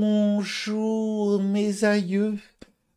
Bonjour mes aïeux.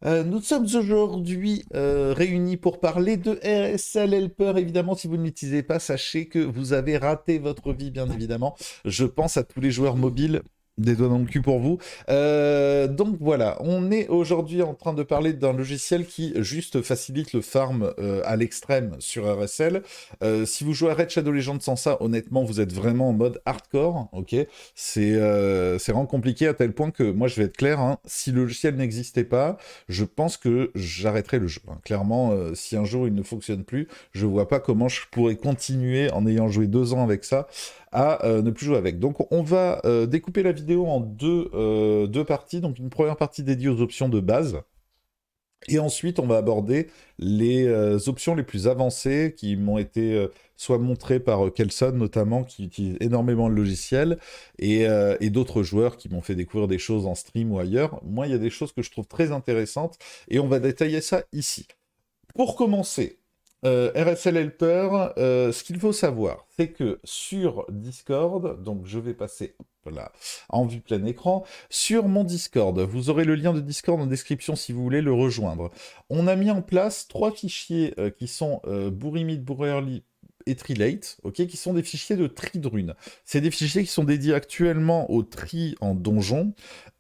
Euh, nous sommes aujourd'hui euh, réunis pour parler de RSL Helper. Évidemment, si vous ne l'utilisez pas, sachez que vous avez raté votre vie, bien évidemment. Je pense à tous les joueurs mobiles des doigts dans le cul pour vous. Euh, donc voilà, on est aujourd'hui en train de parler d'un logiciel qui juste facilite le farm euh, à l'extrême sur RSL. Euh, si vous jouez à Red Shadow Legends sans ça, honnêtement, vous êtes vraiment en mode hardcore, ok C'est vraiment compliqué à tel point que, moi je vais être clair, hein, si le logiciel n'existait pas, je pense que j'arrêterais le jeu. Hein. Clairement, si un jour il ne fonctionne plus, je vois pas comment je pourrais continuer en ayant joué deux ans avec ça à euh, ne plus jouer avec. Donc on va euh, découper la vidéo en deux, euh, deux parties, donc une première partie dédiée aux options de base, et ensuite on va aborder les options les plus avancées qui m'ont été soit montrées par Kelson notamment, qui utilise énormément le logiciel, et, et d'autres joueurs qui m'ont fait découvrir des choses en stream ou ailleurs. Moi il y a des choses que je trouve très intéressantes, et on va détailler ça ici. Pour commencer, euh, RSL Helper, euh, ce qu'il faut savoir, c'est que sur Discord, donc je vais passer en vue plein écran, sur mon Discord, vous aurez le lien de Discord en description si vous voulez le rejoindre. On a mis en place trois fichiers euh, qui sont Burimid, Bourrerly et Trilate, ok, qui sont des fichiers de tri de runes. C'est des fichiers qui sont dédiés actuellement au tri en donjon.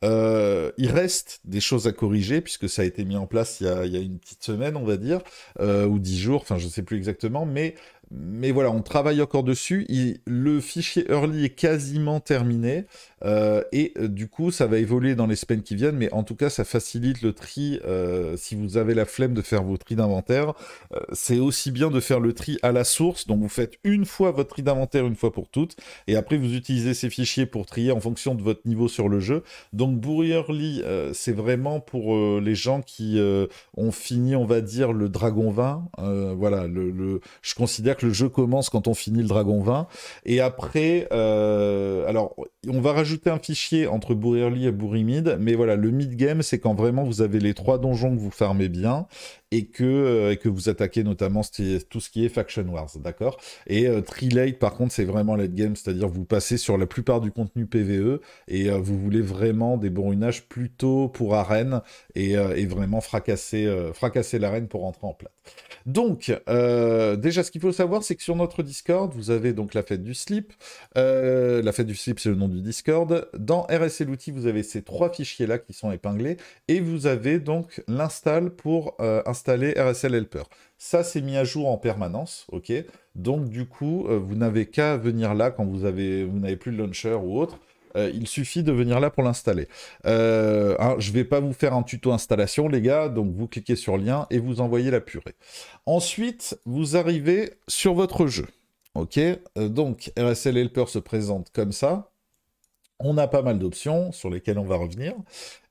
Euh, il reste des choses à corriger, puisque ça a été mis en place il y a, une petite semaine, on va dire, euh, ou dix jours, enfin je ne sais plus exactement, mais mais voilà, on travaille encore dessus. le fichier early est quasiment terminé. Euh, et euh, du coup, ça va évoluer dans les semaines qui viennent. Mais en tout cas, ça facilite le tri. Euh, si vous avez la flemme de faire vos tri d'inventaire, c'est aussi bien de faire le tri à la source. Donc, vous faites une fois votre tri d'inventaire, une fois pour toutes. Et après, vous utilisez ces fichiers pour trier en fonction de votre niveau sur le jeu. Donc, Bourri Early, c'est vraiment pour les gens qui ont fini, on va dire, le Dragon 20. voilà, je considère que le jeu commence quand on finit le Dragon 20. Et après, euh, alors on va rajouter un fichier entre Burirli et bourrimide. mais voilà, le mid game, c'est quand vraiment vous avez les trois donjons que vous farmez bien et que, euh, vous attaquez notamment tout ce qui est faction wars, d'accord Et euh, par contre, c'est vraiment late game, c'est-à-dire vous passez sur la plupart du contenu PVE et euh, vous voulez vraiment des runages plutôt pour arène et, euh, vraiment fracasser, fracasser l'arène pour rentrer en plate. Donc, déjà, ce qu'il faut savoir, c'est que sur notre Discord, vous avez donc la fête du slip. la fête du slip, c'est le nom du Discord. Dans RSL Outils, vous avez ces trois fichiers-là qui sont épinglés et vous avez donc l'install pour euh, installer RSL Helper. Ça, c'est mis à jour en permanence, ok Donc, du coup, euh, vous n'avez qu'à venir là quand vous avez, vous n'avez plus le launcher ou autre. Euh, il suffit de venir là pour l'installer. Hein, je ne vais pas vous faire un tuto installation, les gars, donc vous cliquez sur lien et vous envoyez la purée. Ensuite, vous arrivez sur votre jeu. Ok, donc RSL Helper se présente comme ça. On a pas mal d'options sur lesquelles on va revenir.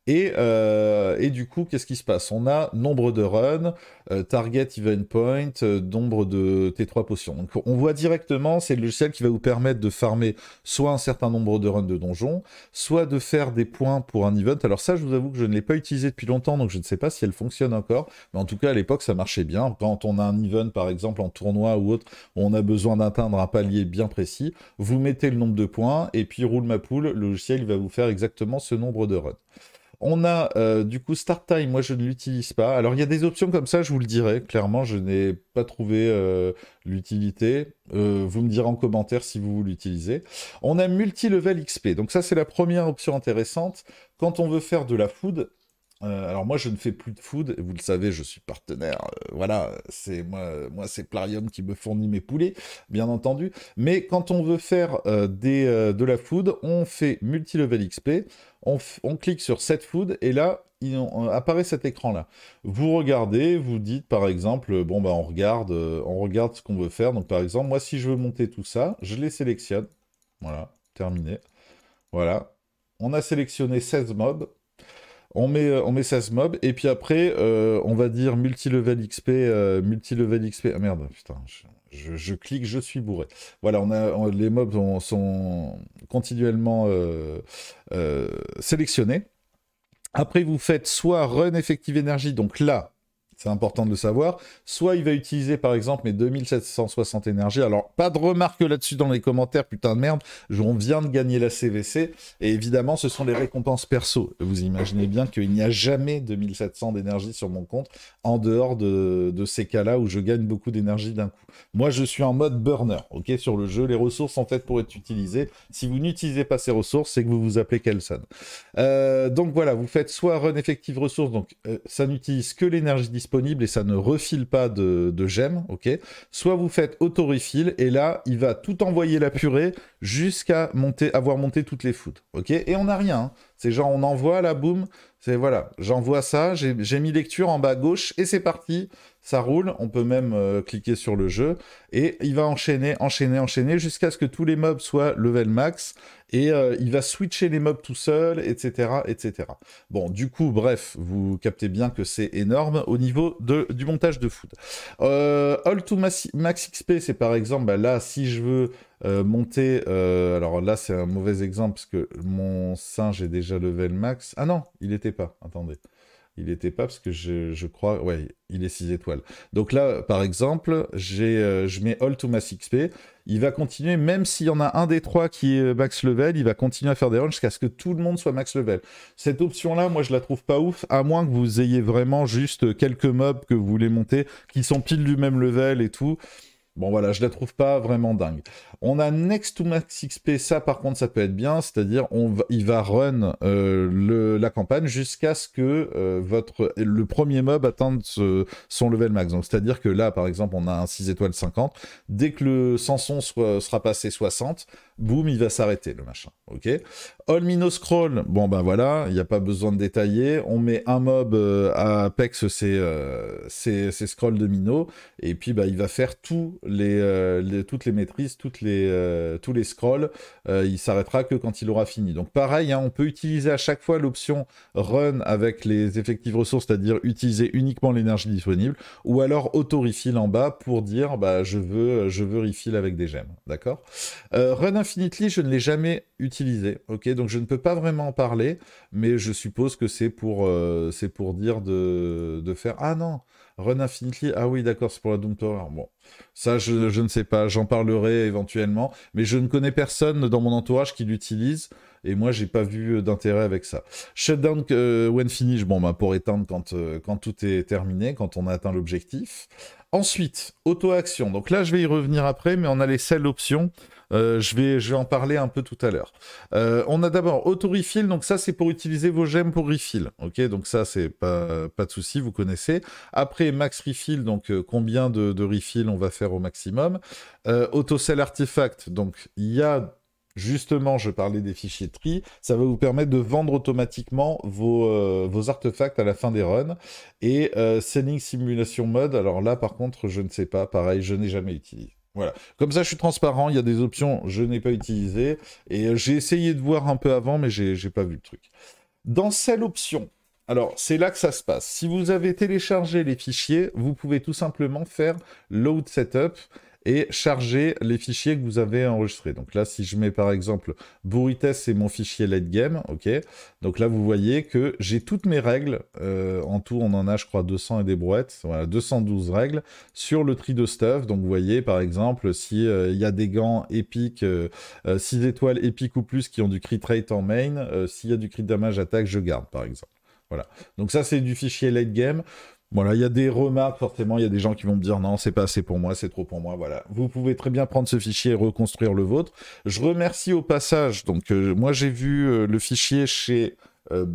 Euh, et, du coup, qu'est-ce qui se passe On a nombre de runs, euh, target event point, euh, nombre de T3 potions. Donc on voit directement, c'est le logiciel qui va vous permettre de farmer soit un certain nombre de runs de donjons, soit de faire des points pour un event. Alors ça, je vous avoue que je ne l'ai pas utilisé depuis longtemps, donc je ne sais pas si elle fonctionne encore. Mais en tout cas, à l'époque, ça marchait bien. Quand on a un event, par exemple, en tournoi ou autre, où on a besoin d'atteindre un palier bien précis, vous mettez le nombre de points, et puis roule ma poule, le logiciel va vous faire exactement ce nombre de runs. On a euh, du coup Start Time, moi je ne l'utilise pas. Alors il y a des options comme ça, je vous le dirai. Clairement, je n'ai pas trouvé euh, l'utilité. Euh, vous me direz en commentaire si vous l'utilisez. On a Multi-Level XP. Donc ça c'est la première option intéressante. Quand on veut faire de la food, euh, alors moi, je ne fais plus de food. Vous le savez, je suis partenaire. Euh, voilà, c'est moi, c'est Plarium qui me fournit mes poulets, bien entendu. Mais quand on veut faire euh, de la food, on fait multilevel XP. On, clique sur set food et là, apparaît cet écran-là. Vous regardez, vous dites par exemple, bon bah on regarde, on regarde ce qu'on veut faire. Donc par exemple, moi si je veux monter tout ça, je les sélectionne. Voilà, terminé. Voilà, on a sélectionné 16 mobs. On met, euh, on met 16 mobs, et puis après, euh, on va dire multi-level XP, euh, multi-level XP... Ah merde, putain, je, clique, je suis bourré. Voilà, on a, les mobs sont continuellement sélectionnés. Après, vous faites soit run effective énergie, donc là, c'est important de le savoir. Soit il va utiliser par exemple mes 2760 énergies. Alors, pas de remarques là-dessus dans les commentaires, putain de merde. On vient de gagner la CVC. Et évidemment, ce sont les récompenses perso. Vous imaginez bien qu'il n'y a jamais 2700 d'énergie sur mon compte en dehors de, ces cas-là où je gagne beaucoup d'énergie d'un coup. Moi, je suis en mode burner. Ok, sur le jeu, les ressources sont faites pour être utilisées. Si vous n'utilisez pas ces ressources, c'est que vous vous appelez Kelson. Euh, donc voilà, vous faites soit run effective ressources. Donc, euh, ça n'utilise que l'énergie disponible et ça ne refile pas de, gemmes, ok Soit vous faites auto et là, il va tout envoyer la purée jusqu'à monter, avoir monté toutes les foot, ok Et on n'a rien. Hein. C'est genre, on envoie la boum. C'est voilà, j'envoie ça, j'ai mis lecture en bas à gauche et c'est parti. Ça roule, on peut même euh, cliquer sur le jeu et il va enchaîner, enchaîner, enchaîner jusqu'à ce que tous les mobs soient level max et euh, il va switcher les mobs tout seul, etc., etc. Bon, du coup, bref, vous captez bien que c'est énorme au niveau de, du montage de food. Euh, All to Max, XP, c'est par exemple, bah là, si je veux euh, monter, euh, alors là, c'est un mauvais exemple, parce que mon singe est déjà level max. Ah non, il n'était pas, attendez. Il était pas parce que je, crois. Ouais, il est 6 étoiles. Donc là, par exemple, euh, je mets All to Mass XP. Il va continuer, même s'il y en a un des trois qui est max level, il va continuer à faire des runs jusqu'à ce que tout le monde soit max level. Cette option-là, moi, je la trouve pas ouf, à moins que vous ayez vraiment juste quelques mobs que vous voulez monter qui sont pile du même level et tout. Bon voilà, je la trouve pas vraiment dingue. On a Next to Max XP, ça par contre ça peut être bien, c'est-à-dire on va, il va run euh, le, la campagne jusqu'à ce que euh, votre, le premier mob atteigne son level max. Donc c'est-à-dire que là par exemple on a un 6 étoiles 50, dès que le Samson sera passé 60, boum il va s'arrêter le machin, ok All Mino Scroll, bon ben voilà, il n'y a pas besoin de détailler. On met un mob euh, à Apex, euh, c'est Scroll de Mino, et puis bah, il va faire euh, les, toutes les maîtrises, toutes les, tous les scrolls. il s'arrêtera que quand il aura fini. Donc pareil, hein, on peut utiliser à chaque fois l'option Run avec les effectifs ressources, c'est-à-dire utiliser uniquement l'énergie disponible, ou alors auto refill en bas pour dire bah, je, veux, je veux refill avec des gemmes. D'accord Run Infinitely, je ne l'ai jamais utilisé. Ok, donc je ne peux pas vraiment en parler, mais je suppose que c'est pour, euh, pour dire de, faire... Ah non, Run Infinitely, ah oui d'accord, c'est pour la Doom Tower. Bon, ça je ne sais pas, j'en parlerai éventuellement, mais je ne connais personne dans mon entourage qui l'utilise et moi j'ai pas vu euh, d'intérêt avec ça. Shutdown euh, when finish, bon bah pour éteindre quand, euh, quand tout est terminé, quand on a atteint l'objectif. Ensuite, auto-action. Donc là, je vais y revenir après, mais on a les sell options. je, vais, je en parler un peu tout à l'heure. on a d'abord auto-refill. Donc ça, c'est pour utiliser vos gemmes pour refill. Ok, donc ça, c'est pas, pas de souci, vous connaissez. Après, max refill. Donc combien de, de refill on va faire au maximum. auto-sell artifact. Donc il y a Justement, je parlais des fichiers tri. Ça va vous permettre de vendre automatiquement vos, euh, artefacts à la fin des runs. Et euh, Selling Simulation Mode, alors là, par contre, je ne sais pas. Pareil, je n'ai jamais utilisé. Voilà. Comme ça, je suis transparent. Il y a des options je n'ai pas utilisées. Et euh, j'ai essayé de voir un peu avant, mais j'ai pas vu le truc. Dans celle option, alors, c'est là que ça se passe. Si vous avez téléchargé les fichiers, vous pouvez tout simplement faire load setup et charger les fichiers que vous avez enregistrés. Donc là, si je mets par exemple Bourrites, c'est mon fichier Late Game, ok Donc là, vous voyez que j'ai toutes mes règles, euh, en tout, on en a, je crois, 200 et des brouettes, voilà, 212 règles, sur le tri de stuff. Donc vous voyez, par exemple, si euh, il y a des gants épiques, 6 euh, étoiles épiques ou plus qui ont du crit rate en main, s'il y a du crit damage attaque, je garde, par exemple. Voilà. Donc ça, c'est du fichier late game. Voilà, il y a des remarques, forcément, il y a des gens qui vont me dire non, c'est pas assez pour moi, c'est trop pour moi, voilà. Vous pouvez très bien prendre ce fichier et reconstruire le vôtre. Je remercie au passage, donc euh, moi j'ai vu euh, le fichier chez euh,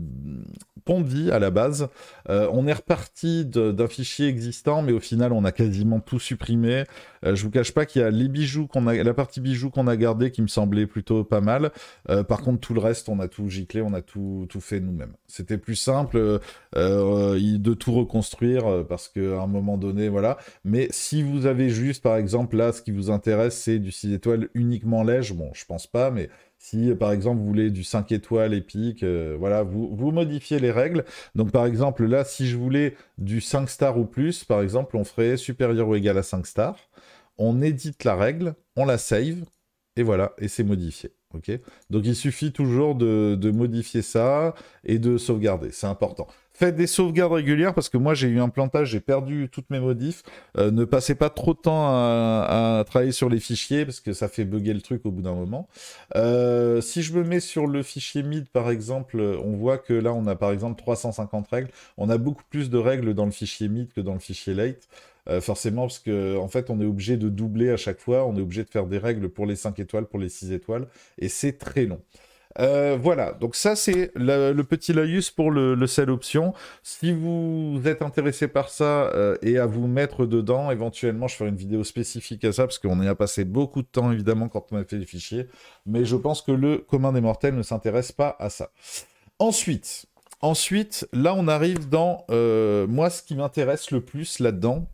vie à la base. Euh, on est reparti d'un fichier existant, mais au final, on a quasiment tout supprimé. Euh, je vous cache pas qu'il y a les bijoux qu'on a, la partie bijoux qu'on a gardé qui me semblait plutôt pas mal. Euh, par contre, tout le reste, on a tout giclé, on a tout, tout fait nous-mêmes. C'était plus simple de tout reconstruire parce qu'à un moment donné, voilà. Mais si vous avez juste, par exemple, là, ce qui vous intéresse, c'est du 6 étoiles uniquement lège, bon, je pense pas, mais si par exemple vous voulez du 5 étoiles épique, euh, voilà, vous, modifiez les règles. Donc par exemple là, si je voulais du 5 stars ou plus, par exemple, on ferait supérieur ou égal à 5 stars. On édite la règle, on la save, et voilà, et c'est modifié. Ok. Donc il suffit toujours de, de, modifier ça et de sauvegarder, c'est important. Faites des sauvegardes régulières parce que moi j'ai eu un plantage, j'ai perdu toutes mes modifs. Euh, ne passez pas trop de temps à, travailler sur les fichiers parce que ça fait bugger le truc au bout d'un moment. Euh, si je me mets sur le fichier MID par exemple, on voit que là on a par exemple 350 règles. On a beaucoup plus de règles dans le fichier MID que dans le fichier late. Euh, forcément, parce qu'en fait, on est obligé de doubler à chaque fois, on est obligé de faire des règles pour les 5 étoiles, pour les 6 étoiles, et c'est très long. Euh, voilà, donc ça c'est le, petit laïus pour le, le, option. Si vous êtes intéressé par ça euh, et à vous mettre dedans, éventuellement je ferai une vidéo spécifique à ça parce qu'on y a passé beaucoup de temps évidemment quand on a fait les fichiers, mais je pense que le commun des mortels ne s'intéresse pas à ça. Ensuite, ensuite, là on arrive dans euh, moi ce qui m'intéresse le plus là-dedans,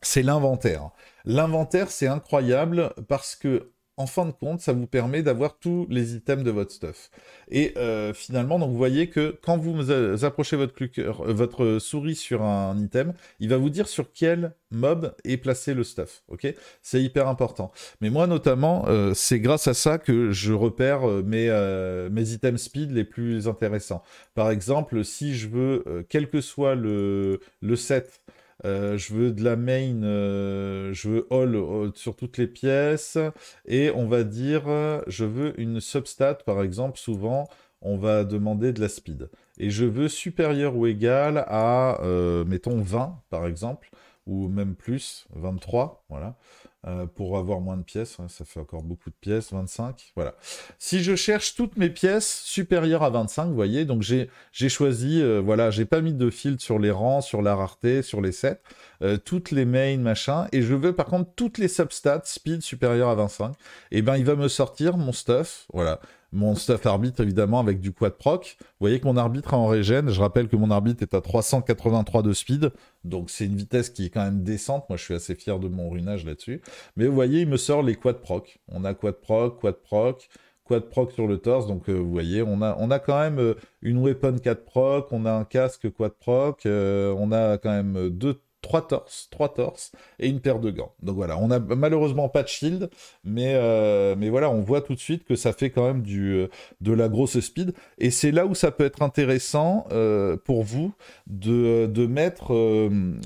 c'est l'inventaire. L'inventaire, c'est incroyable parce que en fin de compte, ça vous permet d'avoir tous les items de votre stuff. Et euh, finalement, donc vous voyez que quand vous approchez votre, euh, votre souris sur un item, il va vous dire sur quel mob est placé le stuff. c'est hyper important. Mais moi, notamment, euh, c'est grâce à ça que je repère mes, items speed les plus intéressants. Par exemple, si je veux, quel que soit le set euh, je veux de la main, euh, je veux all euh, sur toutes les pièces, et on va dire, je veux une substat, par exemple, souvent, on va demander de la speed. Et je veux supérieur ou égal à, mettons, 20, par exemple, ou même plus, 23, voilà. Euh, pour avoir moins de pièces. Hein, ça fait encore beaucoup de pièces, 25. Voilà. Si je cherche toutes mes pièces supérieures à 25, vous voyez, donc j'ai choisi, euh, voilà, j'ai pas mis de filtre sur les rangs, sur la rareté, sur les sets. Euh, toutes les mains, machin, et je veux par contre toutes les substats, speed supérieur à 25, et eh ben il va me sortir mon stuff, voilà. Mon stuff arbitre, évidemment, avec du quad proc. Vous voyez que mon arbitre a en régène. Je rappelle que mon arbitre est à 383 de speed. Donc, c'est une vitesse qui est quand même décente. Moi, je suis assez fier de mon ruinage là-dessus. Mais vous voyez, il me sort les quad proc. On a quad proc, quad proc quad proc sur le torse. Donc, euh, vous voyez, on a, on a quand même euh, une weapon 4 proc, on a un casque quad proc, on a quand même deux, trois torses, trois torses et une paire de gants. Donc voilà, on a malheureusement pas de shield, mais, euh, mais voilà, on voit tout de suite que ça fait quand même du, euh, de la grosse speed. Et c'est là où ça peut être intéressant euh, pour vous de, mettre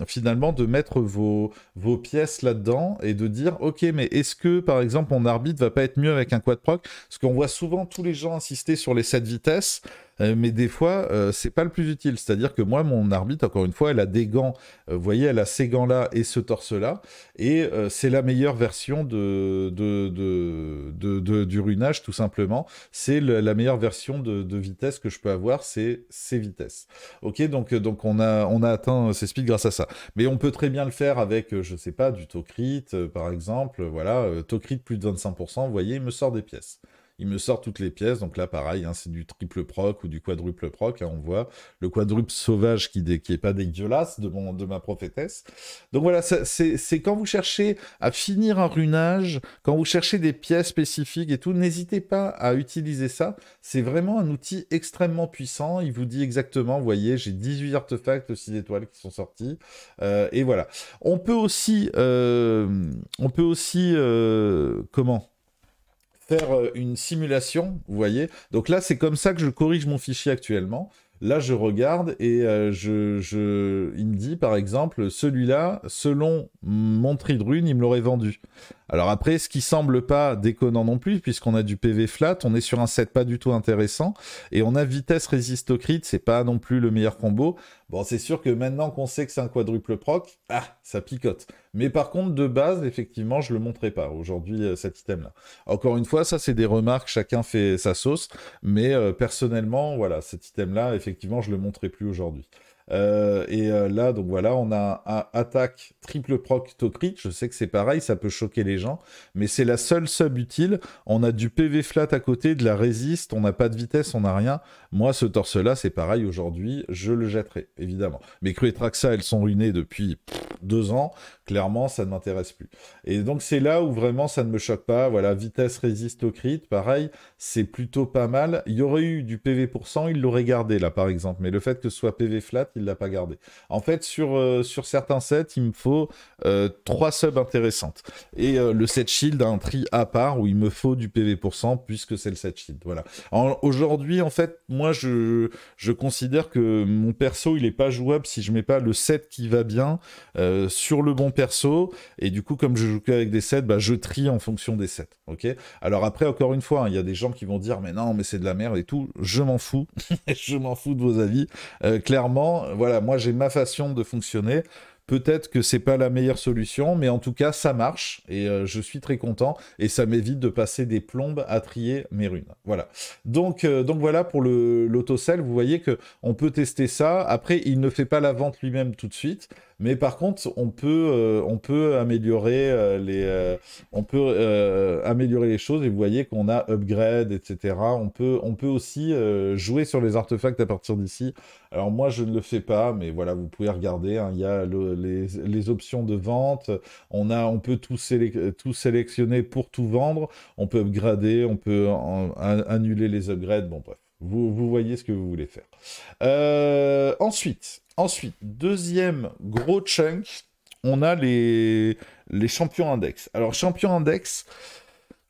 finalement de mettre vos, vos pièces là-dedans et de dire ok, mais est-ce que par exemple mon arbitre va pas être mieux avec un quad proc Parce qu'on voit souvent tous les gens insister sur les 7 vitesses. Euh, mais des fois, euh, c'est pas le plus utile. C'est-à-dire que moi, mon arbitre, encore une fois, elle a des gants. Euh, vous voyez, elle a ces gants-là et ce torse-là, et c'est la meilleure version de, du runage, tout simplement. C'est la meilleure version de, vitesse que je peux avoir, c'est ces vitesses. Ok, donc, on, a, atteint ces speeds grâce à ça. Mais on peut très bien le faire avec, je sais pas, du Tocrit, par exemple, voilà, Tocrit plus de 25%, vous voyez, il me sort des pièces il me sort toutes les pièces. Donc là, pareil, hein, c'est du triple proc ou du quadruple proc. et hein, on voit le quadruple sauvage qui, n'est est pas dégueulasse de, mon, de ma prophétesse. Donc voilà, c'est quand vous cherchez à finir un runage, quand vous cherchez des pièces spécifiques et tout, n'hésitez pas à utiliser ça. C'est vraiment un outil extrêmement puissant. Il vous dit exactement, vous voyez, j'ai 18 artefacts, 6 étoiles qui sont sortis. Euh, et voilà. On peut aussi, euh, on peut aussi, euh, comment faire euh, une simulation, vous voyez. Donc là, c'est comme ça que je corrige mon fichier actuellement. Là, je regarde et euh, je, il me dit, par exemple, celui-là, selon mon tri de rune, il me l'aurait vendu. Alors après, ce qui semble pas déconnant non plus, puisqu'on a du PV flat, on est sur un set pas du tout intéressant, et on a vitesse résistocrite, c'est pas non plus le meilleur combo. Bon, c'est sûr que maintenant qu'on sait que c'est un quadruple proc, ah, ça picote. Mais par contre, de base, effectivement, je le montrerai pas aujourd'hui, euh, cet item-là. Encore une fois, ça c'est des remarques, chacun fait sa sauce, mais euh, personnellement, voilà, cet item-là, effectivement, je le montrerai plus aujourd'hui. Euh, et euh, là, donc voilà, on a un, attaque triple proc tocrit. Je sais que c'est pareil, ça peut choquer les gens, mais c'est la seule sub utile. On a du PV flat à côté, de la résiste, on n'a pas de vitesse, on n'a rien. Moi, ce torse-là, c'est pareil aujourd'hui, je le jetterai, évidemment. Mes crues et Traxa, elles sont ruinées depuis deux ans clairement, ça ne m'intéresse plus. Et donc, c'est là où vraiment ça ne me choque pas. Voilà, vitesse résiste au crit, pareil, c'est plutôt pas mal. Il y aurait eu du PV pour 100, il l'aurait gardé là, par exemple. Mais le fait que ce soit PV flat, il l'a pas gardé. En fait, sur, euh, sur certains sets, il me faut euh, trois subs intéressantes. Et euh, le set shield a un tri à part où il me faut du PV pour puisque c'est le set shield. Voilà. Aujourd'hui, en fait, moi, je, je considère que mon perso, il est pas jouable si je ne mets pas le set qui va bien sur le bon perso, et du coup, comme je joue qu'avec des sets, bah, je trie en fonction des sets, ok Alors après, encore une fois, hein, il y a des gens qui vont dire, mais non, mais c'est de la merde et tout, je m'en fous, je m'en fous de vos avis, euh, clairement, voilà, moi j'ai ma façon de fonctionner, Peut-être que c'est pas la meilleure solution, mais en tout cas, ça marche et euh, je suis très content et ça m'évite de passer des plombes à trier mes runes. Voilà. Donc, euh, donc voilà pour l'autocell. Vous voyez que on peut tester ça. Après, il ne fait pas la vente lui-même tout de suite. Mais par contre, on peut, euh, on peut améliorer euh, les, euh, on peut améliorer les choses. Et vous voyez qu'on a upgrade, etc. On peut, on peut aussi jouer sur les artefacts à partir d'ici. Alors moi, je ne le fais pas, mais voilà, vous pouvez regarder. Hein, il y a les, options de vente. On a, on peut tout, sélectionner pour tout vendre. On peut upgrader, on peut annuler les upgrades. Bon bref, vous voyez ce que vous voulez faire. ensuite. Ensuite, deuxième gros chunk, on a les, les champions index. Alors, champions index,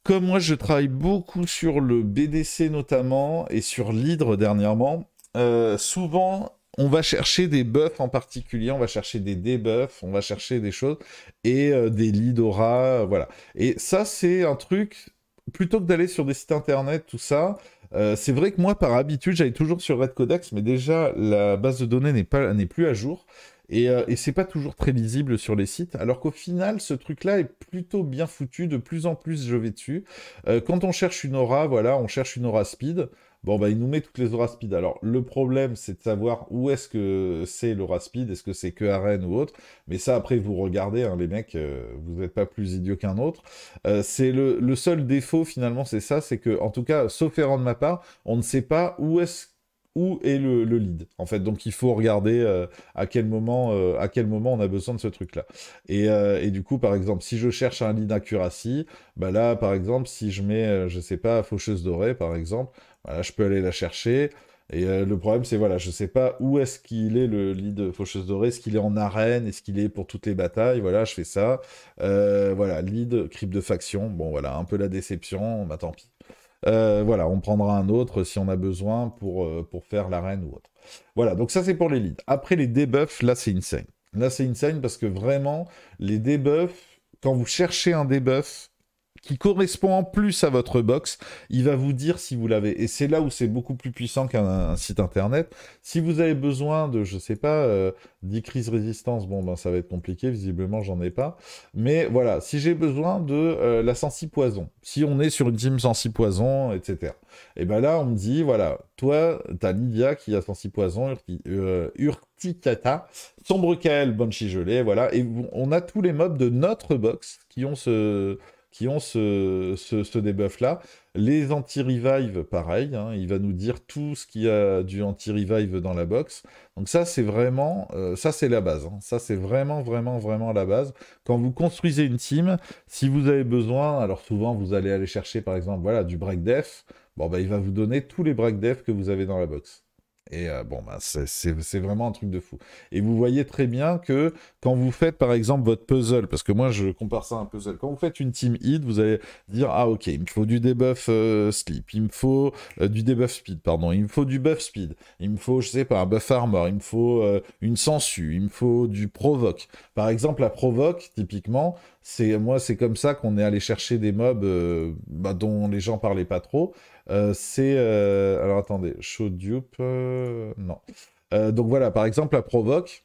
comme moi, je travaille beaucoup sur le BDC notamment et sur l'hydre dernièrement. Euh, souvent, on va chercher des buffs en particulier, on va chercher des debuffs, on va chercher des choses et euh, des lidora voilà. Et ça, c'est un truc. Plutôt que d'aller sur des sites internet, tout ça, euh, c'est vrai que moi, par habitude, j'allais toujours sur Red Codex, mais déjà, la base de données n'est, plus à jour. Euh, et, c'est pas toujours très lisible sur les sites, alors qu'au final, ce truc-là est plutôt bien foutu. De plus en plus, je vais dessus. Euh, quand on cherche une aura, voilà, on cherche une aura speed. Bon, bah, il nous met toutes les auras speed. Alors, le problème, c'est de savoir où est-ce que c'est l'aura speed. Est-ce que c'est que Arène ou autre Mais ça, après, vous regardez, hein, les mecs, euh, vous n'êtes pas plus idiots qu'un autre. Euh, c'est le, le, seul défaut, finalement, c'est ça. C'est que, en tout cas, sauf erreur de ma part, on ne sait pas où est où est le, le, lead en fait donc il faut regarder euh, à quel moment à quel moment on a besoin de ce truc là et, et du coup par exemple si je cherche un lead accuracy bah là par exemple si je mets je sais pas faucheuse dorée par exemple je peux aller la chercher. Et euh, le problème, c'est voilà, je sais pas où est-ce qu'il est le lead Faucheuse Dorée, est-ce qu'il est en arène, est-ce qu'il est pour toutes les batailles, voilà, je fais ça. Euh, voilà, lead, crypte de faction, bon voilà, un peu la déception, bah tant pis. Euh, voilà, on prendra un autre si on a besoin pour, pour faire l'arène ou autre. Voilà, donc ça c'est pour les leads. Après les debuffs, là c'est insane. Là c'est insane parce que vraiment, les debuffs, quand vous cherchez un debuff, qui correspond en plus à votre box. Il va vous dire si vous l'avez. Et c'est là où c'est beaucoup plus puissant qu'un site internet. Si vous avez besoin de, je sais pas, euh, 10 crises résistance, bon, ben ça va être compliqué. Visiblement, j'en ai pas. Mais voilà, si j'ai besoin de euh, la 106 poison, si on est sur une team sensi poison, etc. Et ben là, on me dit, voilà, toi, t'as Lydia qui a 106 poison, Urti, euh, Urticata, Sombre Kael, Banshee voilà. Et on a tous les mobs de notre box qui ont ce qui ont ce, ce, là Les anti-revive, pareil, hein, il va nous dire tout ce qu'il y a du anti-revive dans la box. Donc ça, c'est vraiment, euh, ça c'est la base. Hein. Ça, c'est vraiment, vraiment, vraiment la base. Quand vous construisez une team, si vous avez besoin, alors souvent, vous allez aller chercher, par exemple, voilà, du break def. Bon, bah, il va vous donner tous les break def que vous avez dans la box. Et euh, bon, ben, c'est vraiment un truc de fou. Et vous voyez très bien que quand vous faites par exemple votre puzzle, parce que moi je compare ça à un puzzle, quand vous faites une team hit, vous allez dire Ah ok, il me faut du debuff euh, sleep, il me faut euh, du debuff speed, pardon, il me faut du buff speed, il me faut, je sais pas, un buff armor, il me faut une sensu, il me faut du provoque. Par exemple, la provoque, typiquement, c'est moi c'est comme ça qu'on est allé chercher des mobs bah, dont les gens parlaient pas trop. Euh, c'est... Euh, alors attendez, show dupe... Euh, non. donc voilà, par exemple, la provoque,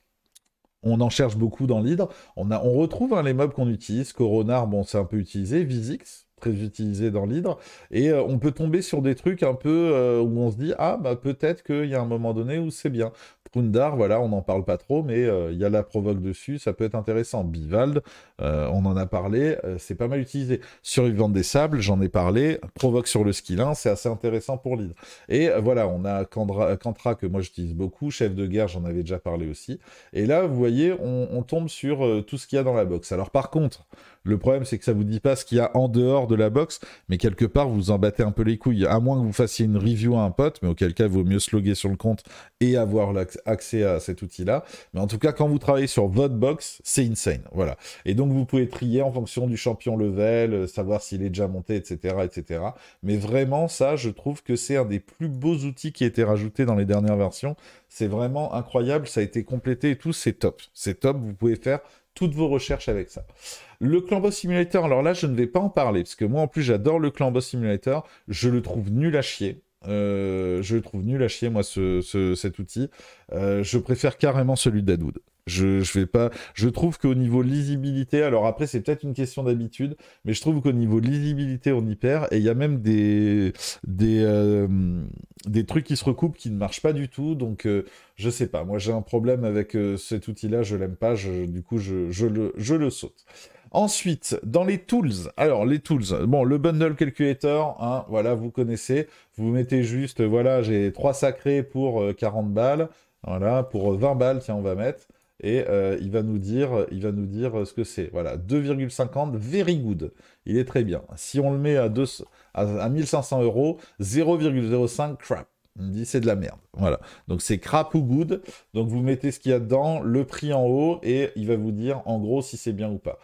on en cherche beaucoup dans l'hydre. On, on retrouve hein, les mobs qu'on utilise. Coronar, bon, c'est un peu utilisé. Visix, très utilisé dans l'hydre. Et euh, on peut tomber sur des trucs un peu euh, où on se dit ah bah peut-être qu'il y a un moment donné où c'est bien. Prundar, voilà, on n'en parle pas trop, mais euh, il y a la provoque dessus, ça peut être intéressant. Bivald, on en a parlé, c'est pas mal utilisé. Survivant des sables, j'en ai parlé. Provoque sur le skill 1, c'est assez intéressant pour l'hydre. Et voilà, on a Kandra, que moi j'utilise beaucoup, chef de guerre, j'en avais déjà parlé aussi. Et là, vous voyez, on, on tombe sur tout ce qu'il y a dans la box. Alors par contre, le problème, c'est que ça vous dit pas ce qu'il y a en dehors de la box, mais quelque part, vous vous en battez un peu les couilles. À moins que vous fassiez une review à un pote, mais auquel cas, il vaut mieux sloguer sur le compte et avoir accès à cet outil-là. Mais en tout cas, quand vous travaillez sur votre box, c'est insane. Voilà. Et donc, vous pouvez trier en fonction du champion level, euh, savoir s'il est déjà monté, etc., etc. Mais vraiment, ça, je trouve que c'est un des plus beaux outils qui a été rajouté dans les dernières versions. C'est vraiment incroyable. Ça a été complété et tout. C'est top. C'est top. Vous pouvez faire toutes vos recherches avec ça. Le Clambo Simulator, alors là, je ne vais pas en parler, parce que moi, en plus, j'adore le Clan Simulator. Je le trouve nul à chier. Euh, je le trouve nul à chier, moi, ce, cet outil. Euh, je préfère carrément celui d'Adoud. Je, je, vais pas. Je trouve qu'au niveau lisibilité, alors après c'est peut-être une question d'habitude, mais je trouve qu'au niveau lisibilité on y perd et il y a même des des, euh, des trucs qui se recoupent qui ne marchent pas du tout. Donc euh, je sais pas. Moi j'ai un problème avec euh, cet outil-là, je l'aime pas. du coup je, je, le je le saute. Ensuite, dans les tools, alors les tools, bon, le bundle calculator, hein, voilà, vous connaissez, vous mettez juste, voilà, j'ai trois sacrés pour 40 balles, voilà, pour 20 balles, tiens, on va mettre, et euh, il, va nous dire, il va nous dire ce que c'est. Voilà, 2,50, very good. Il est très bien. Si on le met à, à, 1500 euros, 0,05 crap. Il me dit c'est de la merde. Voilà. Donc c'est crap ou good. Donc vous mettez ce qu'il y a dedans, le prix en haut, et il va vous dire en gros si c'est bien ou pas.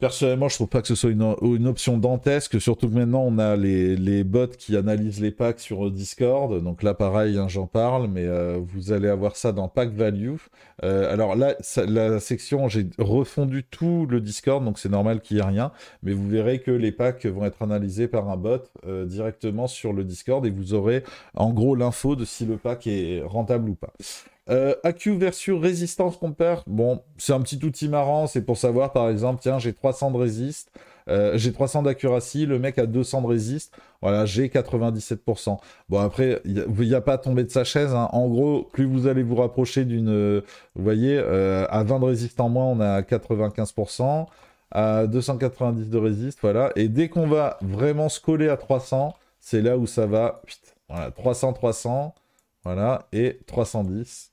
Personnellement, je trouve pas que ce soit une, option dantesque, surtout que maintenant on a les, les, bots qui analysent les packs sur euh, Discord. Donc là, pareil, hein, j'en parle, mais euh, vous allez avoir ça dans Pack Value. Euh, alors là, la section, j'ai refondu tout le Discord, donc c'est normal qu'il n'y ait rien, mais vous verrez que les packs vont être analysés par un bot directement sur le Discord et vous aurez en gros l'info de si le pack est rentable ou pas. Euh, versus résistance perd Bon, c'est un petit outil marrant, c'est pour savoir par exemple, tiens, j'ai 300 de résist. Euh, j'ai 300 d'accuracy, le mec a 200 de résiste, voilà, j'ai 97%. Bon, après, il n'y a, pas à tomber de sa chaise. Hein. En gros, plus vous allez vous rapprocher d'une. Vous voyez, euh, à 20 de résiste en moins, on a 95%, à 290 de résiste, voilà. Et dès qu'on va vraiment se coller à 300, c'est là où ça va. 300, 300, voilà, et 310.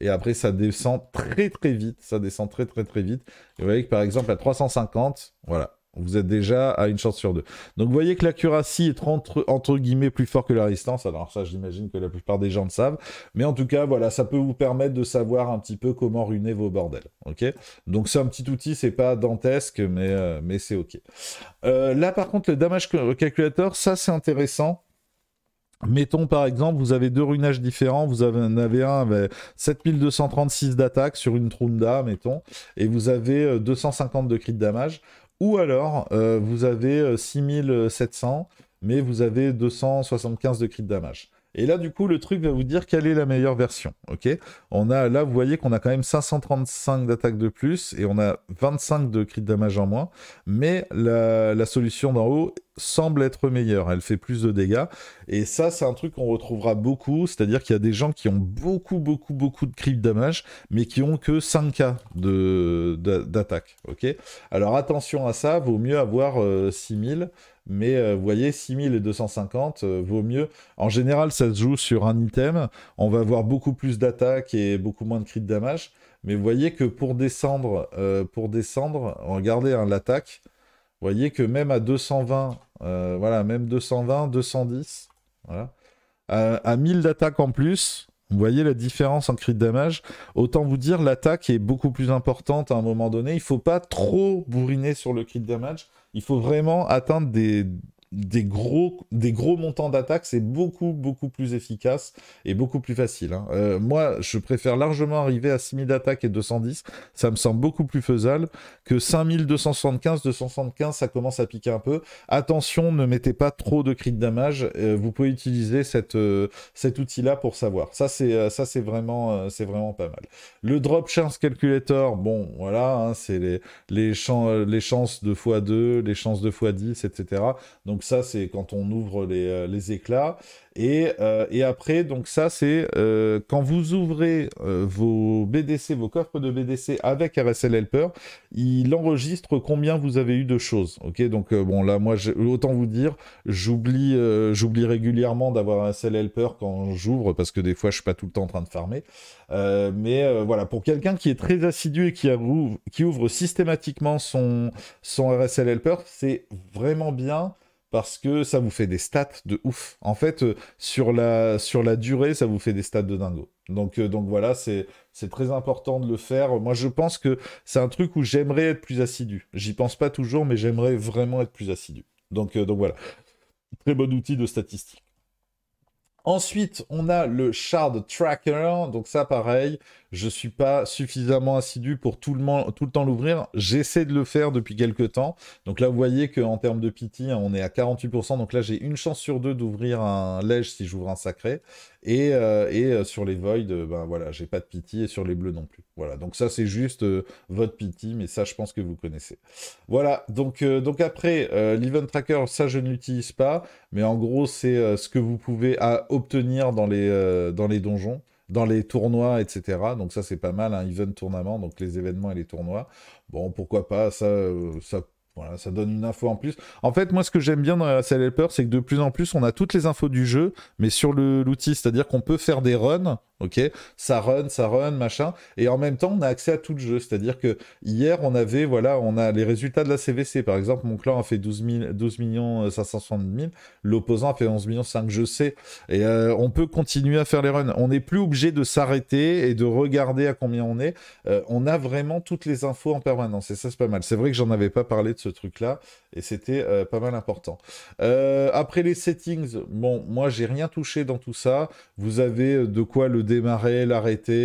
Et après, ça descend très très vite. Ça descend très très très vite. Et vous voyez que par exemple, à 350, voilà, vous êtes déjà à une chance sur deux. Donc vous voyez que l'accuracy est entre, guillemets plus fort que la résistance. Alors ça, j'imagine que la plupart des gens le savent. Mais en tout cas, voilà, ça peut vous permettre de savoir un petit peu comment ruiner vos bordels. Ok Donc c'est un petit outil, c'est pas dantesque, mais, euh, mais c'est ok. Euh, là par contre, le damage calculator, ça c'est intéressant. Mettons par exemple, vous avez deux runages différents, vous avez, en avez un avec 7236 d'attaque sur une Trunda, mettons, et vous avez 250 euh, de crit de damage. Ou alors, euh, vous avez 6700, euh, mais vous avez 275 de crit de damage. Et là, du coup, le truc va vous dire quelle est la meilleure version. on a, là, vous voyez qu'on a quand même 535 d'attaque de plus et on a 25 de crit de damage en moins. Mais la, la solution d'en haut semble être meilleure, elle fait plus de dégâts. Et ça, c'est un truc qu'on retrouvera beaucoup, c'est-à-dire qu'il y a des gens qui ont beaucoup, beaucoup, beaucoup de de damage, mais qui ont que 5k d'attaque. De, Alors attention à ça, vaut mieux avoir 6000, euh, mais euh, vous voyez, 6250 250 euh, vaut mieux. En général, ça se joue sur un item, on va avoir beaucoup plus d'attaque et beaucoup moins de de damage, mais vous voyez que pour descendre, pour descendre, regardez hein, l'attaque, vous voyez que même à 220, euh, voilà, même 220, 210, voilà, à, à 1000 d'attaque en plus, vous voyez la différence en crit damage. Autant vous dire, l'attaque est beaucoup plus importante à un moment donné. Il ne faut pas trop bourriner sur le crit damage. Il faut vraiment atteindre des, des gros, des gros montants d'attaque, c'est beaucoup, beaucoup plus efficace et beaucoup plus facile. Hein. Euh, moi, je préfère largement arriver à 6000 d'attaque et 210. Ça me semble beaucoup plus faisable que 5275. 275, ça commence à piquer un peu. Attention, ne mettez pas trop de cris de damage. Euh, vous pouvez utiliser cette, euh, cet outil-là pour savoir. Ça, c'est, vraiment, c'est vraiment pas mal. Le Drop Chance Calculator, bon, voilà, hein, c'est les, les, les chances de x2, les chances de x10, etc. Donc, donc ça, c'est quand on ouvre les, euh, éclats. Euh, et, après, donc ça, c'est euh, quand vous ouvrez vos BDC, vos coffres de BDC avec RSL Helper, il enregistre combien vous avez eu de choses. Ok, donc bon, là, moi, autant vous dire, j'oublie, j'oublie régulièrement d'avoir un RSL Helper quand j'ouvre parce que des fois, je suis pas tout le temps en train de farmer. mais voilà, pour quelqu'un qui est très assidu et qui ouvre, qui ouvre systématiquement son, son RSL Helper, c'est vraiment bien parce que ça vous fait des stats de ouf. En fait, euh, sur, la, durée, ça vous fait des stats de dingo. Donc, euh, donc voilà, c'est très important de le faire. Moi, je pense que c'est un truc où j'aimerais être plus assidu. J'y pense pas toujours, mais j'aimerais vraiment être plus assidu. Donc, euh, donc voilà, très bon outil de statistique. Ensuite, on a le Shard Tracker. Donc ça, pareil, je ne suis pas suffisamment assidu pour tout le, tout le temps l'ouvrir. J'essaie de le faire depuis quelques temps. Donc là, vous voyez qu'en termes de pity, hein, on est à 48%. Donc là, j'ai une chance sur deux d'ouvrir un lège si j'ouvre un sacré. Et, euh, euh, sur les voids, euh, ben voilà, j'ai pas de pity. Et sur les bleus non plus. Voilà, donc ça, c'est juste votre pity. Mais ça, je pense que vous connaissez. Voilà, donc, après, l'event tracker, ça, je n'utilise pas. Mais en gros, c'est ce que vous pouvez obtenir dans les, dans les donjons dans les tournois, etc. Donc ça, c'est pas mal, un event tournament, donc les événements et les tournois. Bon, pourquoi pas, ça, euh, ça voilà, ça donne une info en plus. En fait, moi, ce que j'aime bien dans la salle Helper, c'est que de plus en plus, on a toutes les infos du jeu, mais sur l'outil. C'est-à-dire qu'on peut faire des runs, ok Ça run, ça run, machin. Et en même temps, on a accès à tout le jeu. C'est-à-dire que hier, on avait, voilà, on a les résultats de la CVC. Par exemple, mon clan a fait 12, 000, 560 000, l'opposant a fait 11 millions 5, je sais. Et euh, on peut continuer à faire les runs. On n'est plus obligé de s'arrêter et de regarder à combien on est. Euh, on a vraiment toutes les infos en permanence. Et ça, c'est pas mal. C'est vrai que j'en avais pas parlé de truc-là, et c'était euh, pas mal important. Euh, après les settings, bon, moi j'ai rien touché dans tout ça. Vous avez euh, de quoi le démarrer, l'arrêter,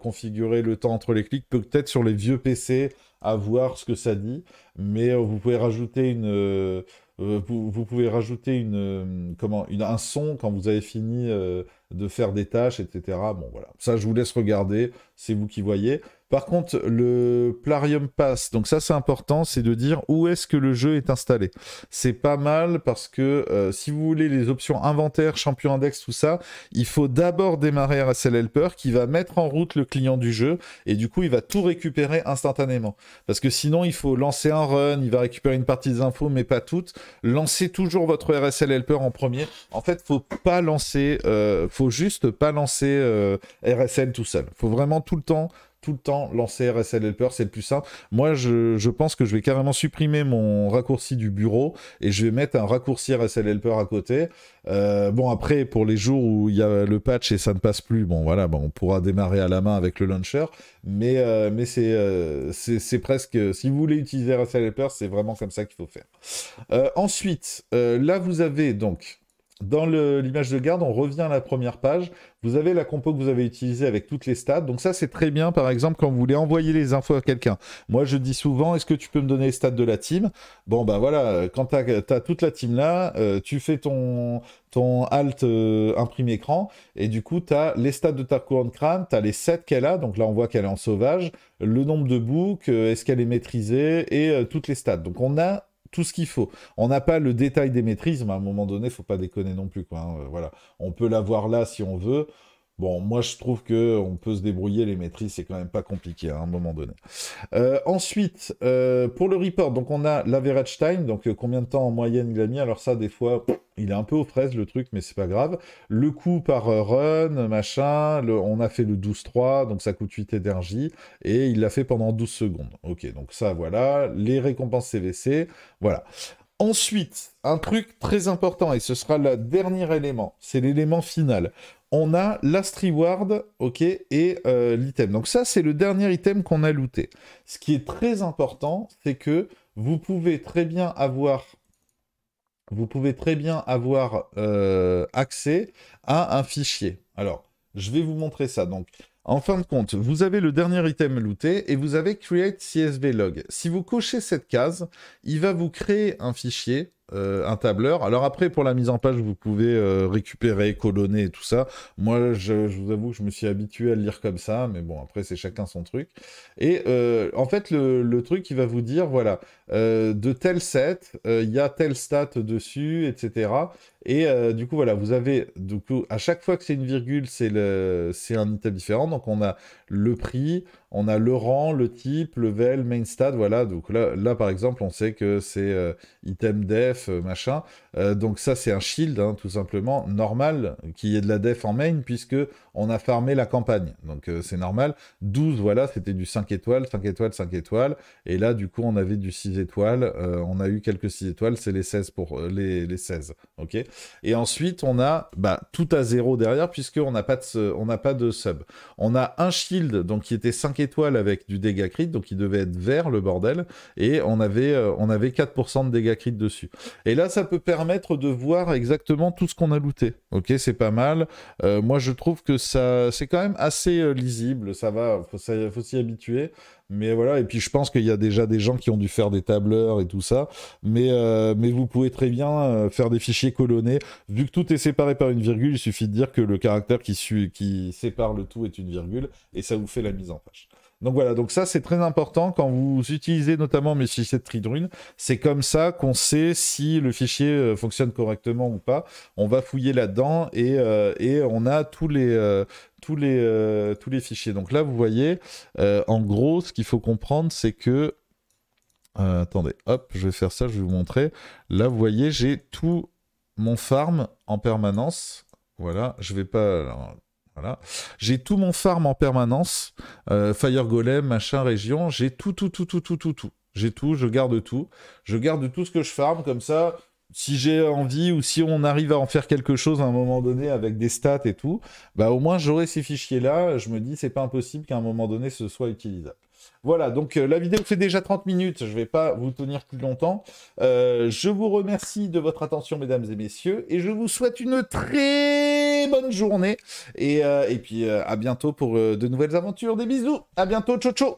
configurer le temps entre les clics, peut-être sur les vieux PC, à voir ce que ça dit, mais vous pouvez rajouter une... Vous, vous, pouvez rajouter une, comment, une, un son quand vous avez fini de faire des tâches, etc. Bon, voilà. Ça, je vous laisse regarder. C'est vous qui voyez. Par contre, le Plarium Pass, donc ça c'est important, c'est de dire où est-ce que le jeu est installé. C'est pas mal parce que euh, si vous voulez les options inventaire, champion index, tout ça, il faut d'abord démarrer RSL Helper qui va mettre en route le client du jeu et du coup il va tout récupérer instantanément. Parce que sinon il faut lancer un run, il va récupérer une partie des infos mais pas toutes. Lancez toujours votre RSL Helper en premier. En fait, faut pas lancer, euh, faut juste pas lancer euh, RSL tout seul. Faut vraiment tout le temps tout le temps lancer RSL Helper, c'est le plus simple. Moi, je, pense que je vais carrément supprimer mon raccourci du bureau et je vais mettre un raccourci RSL Helper à côté. Euh, bon, après, pour les jours où il y a le patch et ça ne passe plus, bon, voilà, on pourra démarrer à la main avec le launcher, mais, euh, mais euh, c'est presque. Si vous voulez utiliser RSL Helper, c'est vraiment comme ça qu'il faut faire. ensuite, là, vous avez donc dans l'image de garde, on revient à la première page. Vous avez la compo que vous avez utilisée avec toutes les stats. Donc ça, c'est très bien, par exemple, quand vous voulez envoyer les infos à quelqu'un. Moi, je dis souvent, est-ce que tu peux me donner les stats de la team Bon, ben voilà, quand tu as, toute la team là, euh, tu fais ton, ton alt euh, imprimé écran, et du coup, tu as les stats de ta couronne crâne, tu as les 7 qu'elle a, donc là, on voit qu'elle est en sauvage, le nombre de boucs, euh, est-ce qu'elle est maîtrisée, et toutes les stats. Donc on a tout ce qu'il faut. On n'a pas le détail des maîtrises, mais à un moment donné, il ne faut pas déconner non plus. Quoi, hein, euh, voilà. On peut l'avoir là si on veut. Bon, moi je trouve que on peut se débrouiller, les maîtrises, c'est quand même pas compliqué hein, à un moment donné. Euh, ensuite, euh, pour le report, donc on a l'average time, donc euh, combien de temps en moyenne il a mis. Alors ça, des fois, il est un peu aux fraises le truc, mais c'est pas grave. Le coût par run, machin, on a fait le 12-3, donc ça coûte 8 énergie, et il l'a fait pendant 12 secondes. Ok, donc ça voilà, les récompenses CVC, voilà. Ensuite, un truc très important, et ce sera le dernier élément, c'est l'élément final. On a l'astriward ok, et euh, l'item. Donc ça, c'est le dernier item qu'on a looté. Ce qui est très important, c'est que vous pouvez très bien avoir, vous pouvez très bien avoir euh, accès à un fichier. Alors, je vais vous montrer ça. Donc, en fin de compte, vous avez le dernier item looté et vous avez Create CSV Log. Si vous cochez cette case, il va vous créer un fichier, euh, un tableur. Alors après, pour la mise en page, vous pouvez euh, récupérer, colonner et tout ça. Moi, je, vous avoue que je me suis habitué à le lire comme ça, mais bon, après, c'est chacun son truc. Et euh, en fait, le, le, truc, il va vous dire, voilà, de tel set, il y a tel stat dessus, etc. Et euh, du coup, voilà, vous avez, du coup, à chaque fois que c'est une virgule, c'est un item différent. Donc, on a le prix, on a le rang, le type, level, main stat, voilà. Donc là, là par exemple, on sait que c'est euh, item def, euh, machin. donc ça, c'est un shield, hein, tout simplement, normal qu'il y ait de la def en main, puisque on a farmé la campagne. Donc c'est normal. 12, voilà, c'était du 5 étoiles, 5 étoiles, 5 étoiles. Et là, du coup, on avait du 6 étoiles. on a eu quelques 6 étoiles, c'est les 16 pour les, les 16, ok et ensuite, on a bah, tout à zéro derrière, puisqu'on n'a pas, de, sub. On a un shield, donc qui était 5 étoiles avec du dégâts crit, donc il devait être vert, le bordel. Et on avait, 4% euh, de dégâts crit dessus. Et là, ça peut permettre de voir exactement tout ce qu'on a looté. Ok, c'est pas mal. Euh, moi, je trouve que c'est quand même assez euh, lisible. Ça va, faut s'y habituer. Mais voilà, et puis je pense qu'il y a déjà des gens qui ont dû faire des tableurs et tout ça. Mais, euh, mais vous pouvez très bien euh, faire des fichiers colonnés. Vu que tout est séparé par une virgule, il suffit de dire que le caractère qui, qui sépare le tout est une virgule, et ça vous fait la mise en page. Donc voilà, donc ça c'est très important quand vous utilisez notamment mes fichiers de Tridrune. C'est comme ça qu'on sait si le fichier euh, fonctionne correctement ou pas. On va fouiller là-dedans et, euh, on a tous les, euh, tous, les, tous les fichiers. Donc là vous voyez, en gros ce qu'il faut comprendre c'est que... attendez, hop, je vais faire ça, je vais vous montrer. Là vous voyez, j'ai tout mon farm en permanence. Voilà, je vais pas... J'ai tout mon farm en permanence, euh, Fire Golem, machin, région, j'ai tout, tout, tout, tout, tout, tout, tout. J'ai tout, je garde tout. Je garde tout ce que je farm, comme ça, si j'ai envie ou si on arrive à en faire quelque chose à un moment donné avec des stats et tout, bah au moins j'aurai ces fichiers-là, je me dis c'est pas impossible qu'à un moment donné ce soit utilisable. Voilà, donc euh, la vidéo fait déjà 30 minutes, je ne vais pas vous tenir plus longtemps. Euh, je vous remercie de votre attention, mesdames et messieurs, et je vous souhaite une très bonne journée. Et, euh, et puis à bientôt pour de nouvelles aventures. Des bisous, à bientôt, ciao ciao